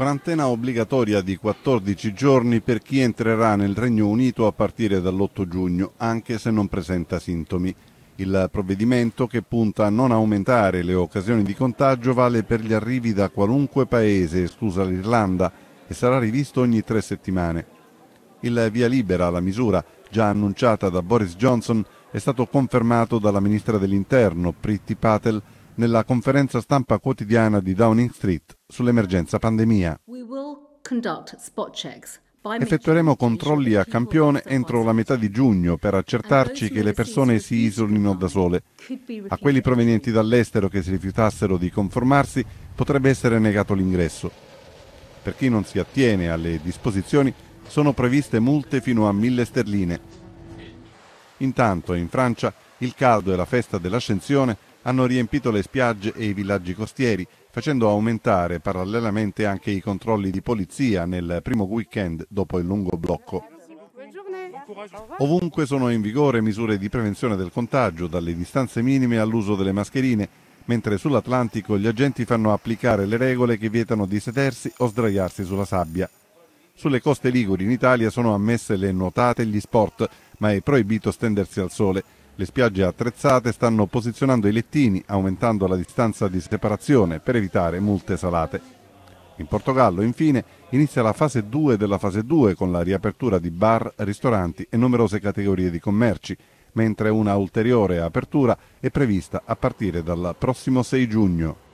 quarantena obbligatoria di 14 giorni per chi entrerà nel Regno Unito a partire dall'8 giugno, anche se non presenta sintomi. Il provvedimento, che punta a non aumentare le occasioni di contagio, vale per gli arrivi da qualunque paese, esclusa l'Irlanda, e sarà rivisto ogni tre settimane. Il via libera alla misura, già annunciata da Boris Johnson, è stato confermato dalla ministra dell'Interno, Priti Patel, nella conferenza stampa quotidiana di Downing Street sull'emergenza pandemia. Effettueremo controlli a campione entro la metà di giugno per accertarci che le persone si isolino da sole. A quelli provenienti dall'estero che si rifiutassero di conformarsi potrebbe essere negato l'ingresso. Per chi non si attiene alle disposizioni sono previste multe fino a mille sterline. Intanto in Francia il caldo e la festa dell'ascensione hanno riempito le spiagge e i villaggi costieri, facendo aumentare parallelamente anche i controlli di polizia nel primo weekend dopo il lungo blocco. Ovunque sono in vigore misure di prevenzione del contagio, dalle distanze minime all'uso delle mascherine, mentre sull'Atlantico gli agenti fanno applicare le regole che vietano di sedersi o sdraiarsi sulla sabbia. Sulle coste liguri in Italia sono ammesse le nuotate e gli sport, ma è proibito stendersi al sole. Le spiagge attrezzate stanno posizionando i lettini, aumentando la distanza di separazione per evitare multe salate. In Portogallo, infine, inizia la fase 2 della fase 2 con la riapertura di bar, ristoranti e numerose categorie di commerci, mentre una ulteriore apertura è prevista a partire dal prossimo 6 giugno.